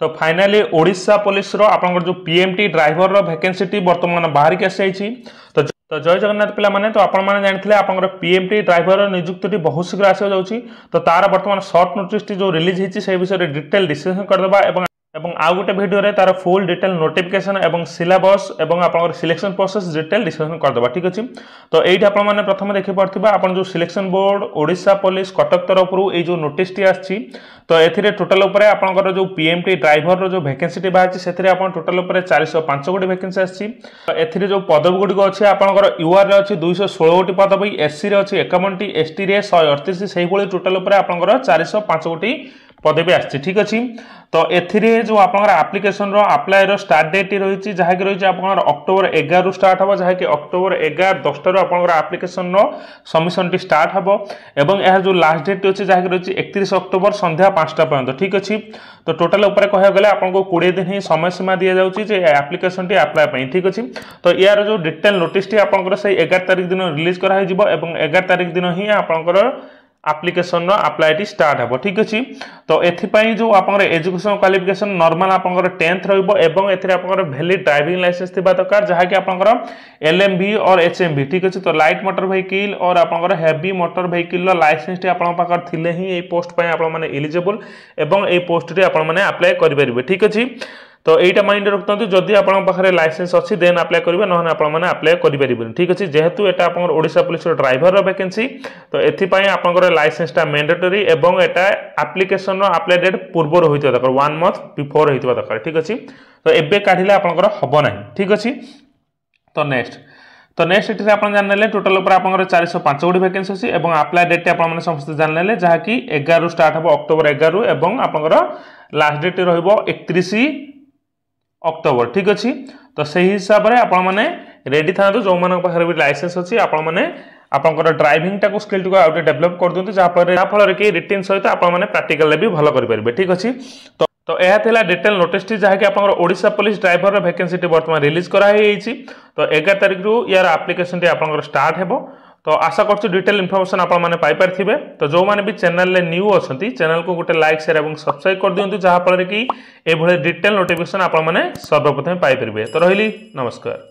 তো ফাইনালি ওড়িশা পুলিশর আপনার যে পিএমটি ড্রাইভর ভ্যাকেন্সিটি বর্তমান বাহারিকি আসি তো তো জয় জগন্নাথ পিলামানে তো আপনার জাঁথিলে আপনার পিএমটি ড্রাইভর নিযুক্তিটি বহু শীঘ্র আসা যাচ্ছি তো তার বর্তমান সর্ট নোটিসটি যে রিলিজ হয়েছে সেই বিষয়ে ডিটেল ডিসকসন করেদেবা এবং এবং আউ গোটে ভিডিওরে তার ফুল ডিটেল নোটিফিকেসন এবং সিলেবস এবং আপনার সিলেকশন প্রোসেস ডিটেল ডিসকশন করে করদেবা ঠিক আছে তো এইটি আপনার প্রথমে দেখিপারে আপনার যে selection board Odisha police Cuttack তরফর এই যে নোটিসটি আসছে তো এতে টোটাল উপরে আপনার যে পিএমটি ড্রাইভর যে ভ্যাকেন্সিটি বাহারছে সেতে আপনার টোটাল উপরে চারিশো পাঁচ গোটি ভ্যাকেন্সি আসছে তো এতে যে পদবগুড়ি অছে আপনার ইউআর অছে দুইশো ষোল গোটি পদবী এসসি অছে একাবনটি এসটি শহে অড়তিশ সেইভাবে টোটাল উপরে আপনার চারিশো পাঁচ গোটি ପଦବୀ ଆସିଛି ଠିକ୍ ଅଛି ତ ଏଥିରେ ଯେଉଁ ଆପଣଙ୍କର ଆପ୍ଲିକେସନ୍ର ଆପ୍ଲାଏର ଷ୍ଟାର୍ଟ ଡେଟ୍ ରହିଛି ଯାହାକି ରହିଛି ଆପଣଙ୍କର ଅକ୍ଟୋବର ଏଗାରରୁ ଷ୍ଟାର୍ଟ ହେବ ଯାହାକି ଅକ୍ଟୋବର ଏଗାର ଦଶଟାରୁ ଆପଣଙ୍କର ଆପ୍ଲିକେସନ୍ର ସବମିସନ୍ଟି ଷ୍ଟାର୍ଟ ହେବ ଏବଂ ଏହା ଯେଉଁ ଲାଷ୍ଟ ଡେଟ୍ ଅଛି ଯାହାକି ରହିଛି ଏକତିରିଶ ଅକ୍ଟୋବର ସନ୍ଧ୍ୟା ପାଞ୍ଚଟା ପର୍ଯ୍ୟନ୍ତ ଠିକ୍ ଅଛି ତ ଟୋଟାଲ୍ ଉପରେ କହିବାକୁ ଗଲେ ଆପଣଙ୍କୁ କୋଡ଼ିଏ ଦିନ ହିଁ ସମୟସୀମା ଦିଆଯାଉଛି ଯେ ଆପ୍ଲିକେସନ୍ଟି ଆପ୍ଲାଏ ପାଇଁ ଠିକ୍ ଅଛି ତ ଏହାର ଯେଉଁ ଡିଟେଲ୍ ନୋଟିସ୍ଟି ଆପଣଙ୍କର ସେଇ ଏଗାର ତାରିଖ ଦିନ ରିଲିଜ୍ କରାହେଇଯିବ ଏବଂ ଏଗାର ତାରିଖ ଦିନ ହିଁ ଆପଣଙ୍କର ଆପ୍ଲିକେସନ୍ର ଆପ୍ଲାଏଟି ଷ୍ଟାର୍ଟ ହେବ ଠିକ୍ ଅଛି ତ ଏଥିପାଇଁ ଯେଉଁ ଆପଣଙ୍କର ଏଜୁକେସନ୍ କ୍ୱାଲିଫିକେସନ୍ ନର୍ମାଲ୍ ଆପଣଙ୍କର ଟେନ୍ଥ ରହିବ ଏବଂ ଏଥିରେ ଆପଣଙ୍କର ଭ୍ୟାଲିଡ୍ ଡ୍ରାଇଭିଂ ଲାଇସେନ୍ସ ଥିବା ଦରକାର ଯାହାକି ଆପଣଙ୍କର L M V or H M V ଠିକ୍ ଅଛି ତ ଲାଇଟ୍ ମୋଟର ଭେହିକିଲ୍ ଅର୍ ଆପଣଙ୍କର ହେଭି ମୋଟର ଭେହିକିଲ୍ର ଲାଇସେନ୍ସଟି ଆପଣଙ୍କ ପାଖରେ ଥିଲେ ହିଁ ଏହି ପୋଷ୍ଟ ପାଇଁ ଆପଣମାନେ ଏଲିଜିବୁଲ୍ ଏବଂ ଏହି ପୋଷ୍ଟଟି ଆପଣମାନେ ଆପ୍ଲାଏ କରିପାରିବେ ଠିକ୍ ଅଛି তো এইটা মাইন্ডে ରଖନ୍ତୁ ଯଦି ଆପଣଙ୍କ ପାଖରେ ଲାଇସେନ୍ସ ଅଛି ଦେନ୍ ଆପ୍ଲାଏ କରିବେ ନହେଲେ ଆପଣମାନେ ଆପ୍ଲାଏ କରିପାରିବେନି ଠିକ୍ ଅଛି ଯେହେତୁ ଏଇଟା ଆପଣଙ୍କର ଓଡ଼ିଶା ପୋଲିସର ଡ୍ରାଇଭରର ଭ୍ୟାକେନ୍ସି ତ ଏଥିପାଇଁ ଆପଣଙ୍କର ଲାଇସେନ୍ସଟା ମ୍ୟାଣ୍ଡେଟୋରୀ ଏବଂ ଏଇଟା ଆପ୍ଲିକେସନର ଆପ୍ଲାଏ ଡେଟ୍ ପୂର୍ବରୁ ହୋଇଥିବା ଦରକାର ୱାନ୍ ମନ୍ଥ ବିଫୋର୍ ହୋଇଥିବା ଦରକାର ଠିକ୍ ଅଛି ତ ଏବେ କାଢ଼ିଲେ ଆପଣଙ୍କର ହେବ ନାହିଁ ଠିକ୍ ଅଛି ତ ନେକ୍ସଟ তো নেক্সট এটি আপনার জানিলে টোটাল উপরে আপনার চারিশো পাঁচ গোটি ভ্যাকেন্সি অছি এবং আপ্লাই ডেটটি আপনার সমস্ত জানিলে যা কি এগারু স্টার্ট হব অক্টোবর এগারু এবং আপনার লাস্ট ডেট রহব একত্রিশ অক্টোবর ঠিক আছে তো সেই হিসাবে আপনার রেডি থাকে যে পাখে বি লাইসেন্স অছি আপনার আপনার ড্রাইভিংটা স্কিলটি আউ টিকে ডেভেলপ করদিও যাফলে যাফলের কি রিটিন সহ আপনার প্রাটিকালে বি ভালো করে পারবে ঠিক আছে তো তো এলা ডিটেল নোটিসটি যাকে আপনার ওড়শা পুলিশ ড্রাইভর ভ্যাকেন্সিটি বর্তমানে রিলিজ করা হয়েছে তো এগার তারিখর ইয়ার আপ্লিকেসনটি আপনার স্টার্ট হব তো আশা করছি ডিটেল ইনফরমেশন আপনার পাইপারে তো যে চ্যানেলে নিউ অনেক চ্যানেলকে গোটে লাইক সেয়ার এবং সবসক্রাইব করেদিও যাফলে কি এভাবে ডিটেল নোটিফিকেসন আপনার সর্বপ্রথমে পাইপারে তো রহলি নমস্কার